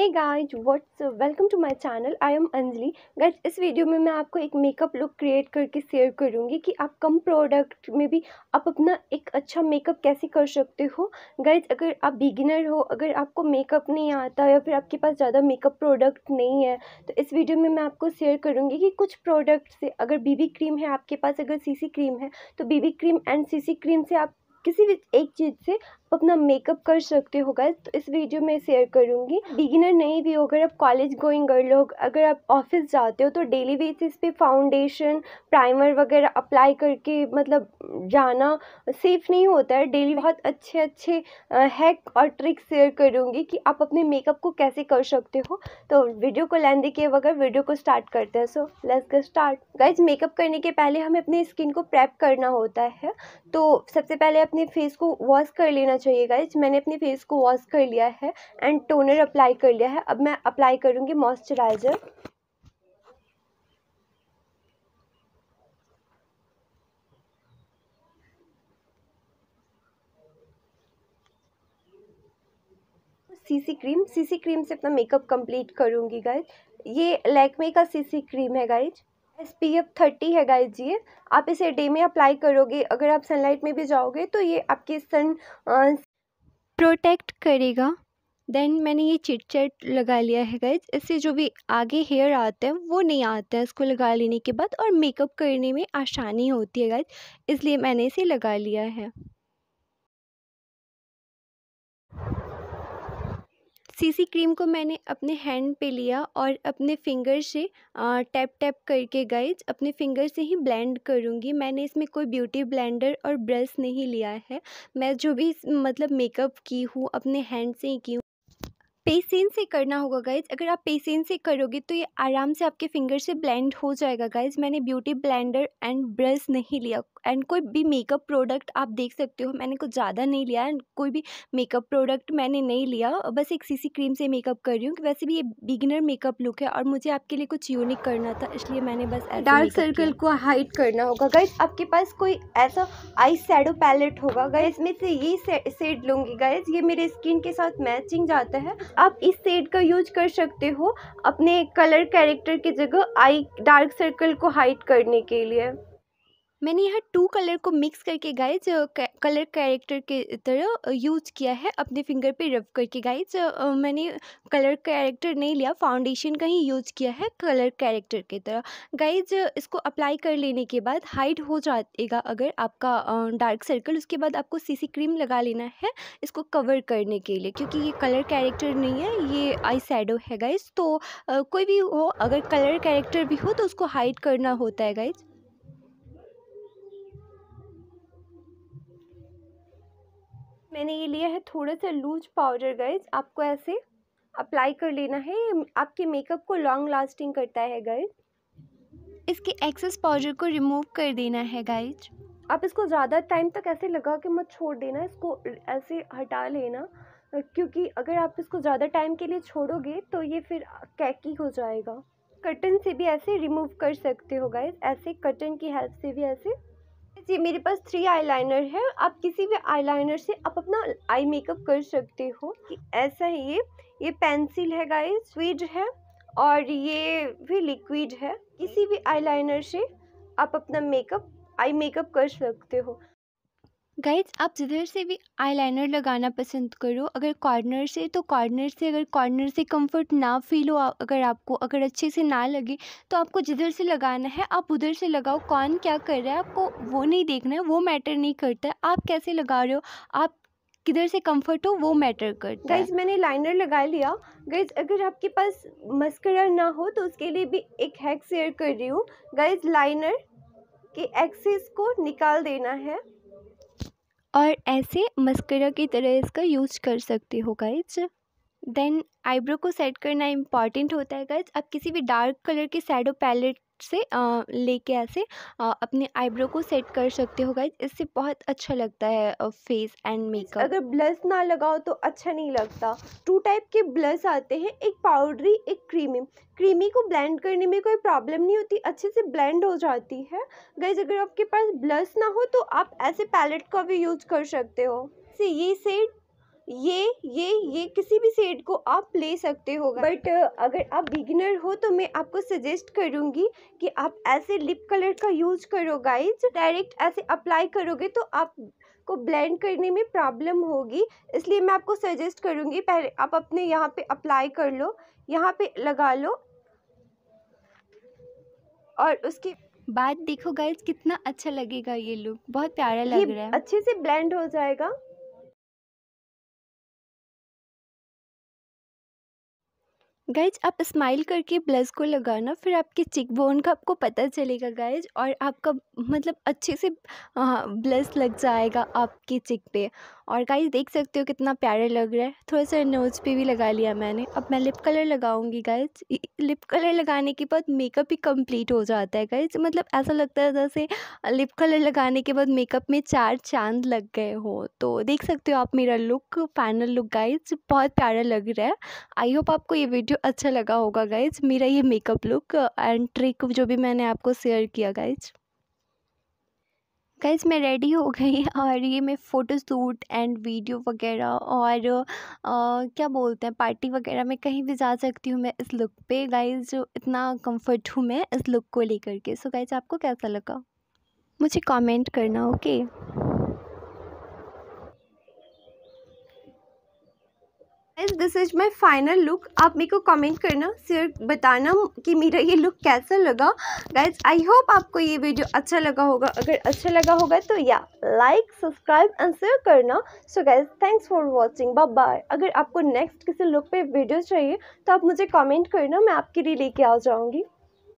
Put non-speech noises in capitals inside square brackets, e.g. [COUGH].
Hey guys what's welcome to my channel I am Anjali guys इस video में मैं आपको एक मेकअप लुक क्रिएट करके शेयर करूँगी कि आप कम प्रोडक्ट में भी आप अपना एक अच्छा मेकअप कैसे कर सकते हो गाइज अगर आप बिगिनर हो अगर आपको मेकअप नहीं आता या फिर आपके पास ज़्यादा मेकअप प्रोडक्ट नहीं है तो इस वीडियो में मैं आपको शेयर करूँगी कि कुछ प्रोडक्ट से अगर बीबी क्रीम है आपके पास अगर सी क्रीम है तो BB cream and C cream से आप किसी भी एक चीज़ से अपना मेकअप कर सकते हो गाइस तो इस वीडियो में शेयर करूँगी बिगिनर नहीं भी हो अगर आप कॉलेज गोइंग गर्ल हो अगर आप ऑफिस जाते हो तो डेली बेसिस पे फाउंडेशन प्राइमर वगैरह अप्लाई करके मतलब जाना सेफ नहीं होता है डेली बहुत अच्छे अच्छे हैक और ट्रिक्स शेयर करूँगी कि आप अपने मेकअप को कैसे कर सकते हो तो वीडियो को लेंदे के वगैरह वीडियो को स्टार्ट करते हैं so let's get start guys makeup करने के पहले हमें अपने स्किन को प्रेप करना होता है तो सबसे पहले अपने फेस को वॉश कर लेना चाहिए गाइज मैंने अपने फेस को वॉश कर लिया है एंड टोनर अप्लाई कर लिया है अब मैं अप्लाई करूँगी moisturiser CC cream CC cream से अपना मेकअप कंप्लीट करूंगी गाइज ये लैकमे का सीसी क्रीम है guys S P F thirty है गाइज ये आप इसे डे में अप्लाई करोगे अगर आप सनलाइट में भी जाओगे तो ये आपके सन प्रोटेक्ट करेगा देन मैंने ये चिट चैट लगा लिया है गाइज इससे जो भी आगे हेयर आते हैं वो नहीं आता है इसको लगा लेने के बाद और मेकअप करने में आसानी होती है गाइज इसलिए मैंने इसे लगा लिया है सीसी क्रीम को मैंने अपने हैंड पे लिया और अपने फिंगर से टैप टैप करके गाइज अपने फिंगर से ही ब्लेंड करूँगी मैंने इसमें कोई ब्यूटी ब्लेंडर और ब्रश नहीं लिया है मैं जो भी मतलब मेकअप की हूँ अपने हैंड से ही की हूँ पेसिन से करना होगा गाइज अगर आप पेसिन से करोगे तो ये आराम से आपके फिंगर से ब्लेंड हो जाएगा गाइज मैंने ब्यूटी ब्लेंडर एंड ब्रश नहीं लिया एंड कोई भी मेकअप प्रोडक्ट आप देख सकते हो मैंने कुछ ज़्यादा नहीं लिया एंड कोई भी मेकअप प्रोडक्ट मैंने नहीं लिया बस एक सीसी क्रीम से मेकअप कर रही हूँ कि वैसे भी ये बिगिनर मेकअप लुक है और मुझे आपके लिए कुछ यूनिक करना था इसलिए मैंने बस डार्क सर्कल को हाइट करना होगा गाइज आपके पास कोई ऐसा आई शेडो पैलेट होगा गाइज मैं से ये सेड लूँगी गाइज ये मेरे स्किन के साथ मैचिंग जाता है आप इस सेड का यूज कर सकते हो अपने कलर कैरेक्टर की जगह आई डार्क सर्कल को हाइट करने के लिए मैंने यहाँ टू कलर को मिक्स करके गाइज कलर कैरेक्टर के तरह यूज़ किया है अपने फिंगर पे रब करके गाइज मैंने कलर कैरेक्टर नहीं लिया फाउंडेशन का ही यूज़ किया है कलर कैरेक्टर की तरह गाइज इसको अप्लाई कर लेने के बाद हाइड हो जाएगा अगर आपका डार्क सर्कल उसके बाद आपको सीसी क्रीम लगा लेना है इसको कवर करने के लिए क्योंकि ये कलर कैरेक्टर नहीं है ये आई सैडो है गाइज तो कोई भी हो अगर कलर कैरेक्टर भी हो तो उसको हाइड करना होता है गाइज मैंने ये लिया है थोड़ा सा लूज पाउडर गाइज आपको ऐसे अप्लाई कर लेना है आपके मेकअप को लॉन्ग लास्टिंग करता है गाइज इसके एक्सेस पाउडर को रिमूव कर देना है गाइज आप इसको ज़्यादा टाइम तक ऐसे लगा के मत छोड़ देना इसको ऐसे हटा लेना क्योंकि अगर आप इसको ज़्यादा टाइम के लिए छोड़ोगे तो ये फिर कैकी हो जाएगा कटन से भी ऐसे रिमूव कर सकते हो गाइज ऐसे कटन की हेल्प से भी ऐसे जी मेरे पास थ्री आईलाइनर है आप किसी भी आईलाइनर से आप अपना आई मेकअप कर सकते हो ऐसा है ये ये पेंसिल है गाइस स्वीड है और ये भी लिक्विड है किसी भी आईलाइनर से आप अपना मेकअप आई मेकअप कर सकते हो गाइज आप जिधर से भी आईलाइनर लगाना पसंद करो अगर कॉर्नर से तो कॉर्नर से अगर कॉर्नर से कंफर्ट ना फील हो अगर आपको अगर अच्छे से ना लगे तो आपको जिधर से लगाना है आप उधर से लगाओ कौन क्या कर रहा है आपको वो नहीं देखना है वो मैटर नहीं करता है आप कैसे लगा रहे हो आप किधर से कंफर्ट हो वो मैटर करता गाइज मैंने लाइनर लगा लिया गाइज अगर आपके पास मस्करा ना हो तो उसके लिए भी एक हैक शेयर कर रही हूँ गाइज लाइनर के एक्सेस को निकाल देना है और ऐसे मस्करा की तरह इसका यूज कर सकते हो गाइज देन आईब्रो को सेट करना इम्पॉर्टेंट होता है गाइज आप किसी भी डार्क कलर के सैडो पैलेट लेफ़्ट से लेके ऐसे अपने आईब्रो को सेट कर सकते हो गाइज इससे बहुत अच्छा लगता है फेस एंड मेकअप अगर ब्लश ना लगाओ तो अच्छा नहीं लगता टू टाइप के ब्लश आते हैं एक पाउडरी एक क्रीमी क्रीमी को ब्लेंड करने में कोई प्रॉब्लम नहीं होती अच्छे से ब्लेंड हो जाती है गाइज अगर आपके पास ब्लश ना हो तो आप ऐसे पैलेट का भी यूज कर सकते हो से ये सेट ये ये ये किसी भी सेट को आप ले सकते हो बट अगर आप बिगिनर हो तो मैं आपको सजेस्ट करूँगी कि आप ऐसे लिप कलर का यूज करो गाइज डायरेक्ट ऐसे अप्लाई करोगे तो आप को ब्लेंड करने में प्रॉब्लम होगी इसलिए मैं आपको सजेस्ट करूँगी पहले आप अपने यहाँ पे अप्लाई कर लो यहाँ पे लगा लो और उसके बाद देखो गाइज कितना अच्छा लगेगा ये लुक बहुत प्यारा लग रहा है अच्छे से ब्लेंड हो जाएगा गाइज आप स्माइल करके ब्लस को लगाना फिर आपके चिक बोन का आपको पता चलेगा गाइज और आपका मतलब अच्छे से ब्लस लग जाएगा आपके चिक पे और गाइज देख सकते हो कितना प्यारा लग रहा है थोड़ा सा नोज पे भी लगा लिया मैंने अब मैं लिप कलर लगाऊंगी गाइज लिप कलर लगाने के बाद मेकअप ही कंप्लीट हो जाता है गाइज मतलब ऐसा लगता है जैसे लिप कलर लगाने के बाद मेकअप में चार चांद लग गए हो तो देख सकते हो आप मेरा लुक फाइनल लुक गाइज बहुत प्यारा लग रहा है आई होप आपको ये वीडियो अच्छा लगा होगा गाइज मेरा ये मेकअप लुक एंड ट्रिक जो भी मैंने आपको शेयर किया गाइज गाइज मैं रेडी हो गई [LAUGHS] और ये मैं फ़ोटोशूट एंड वीडियो वगैरह और आ, क्या बोलते हैं पार्टी वगैरह में कहीं भी जा सकती हूँ मैं इस लुक पे गाइज इतना कंफर्ट हूँ मैं इस लुक को लेकर के सो so, गाइज आपको कैसा लगा मुझे कमेंट करना okay okay? As this is my final look आप मेरे को कमेंट करना शेयर बताना कि मेरा ये लुक कैसा लगा गाइज आई होप आपको ये वीडियो अच्छा लगा होगा अगर अच्छा लगा होगा तो या लाइक सब्सक्राइब एंड शेयर करना so guys thanks for watching bye अगर आपको नेक्स्ट किसी लुक पे वीडियो चाहिए तो आप मुझे कॉमेंट करना मैं आपके लिए लेके आ जाऊँगी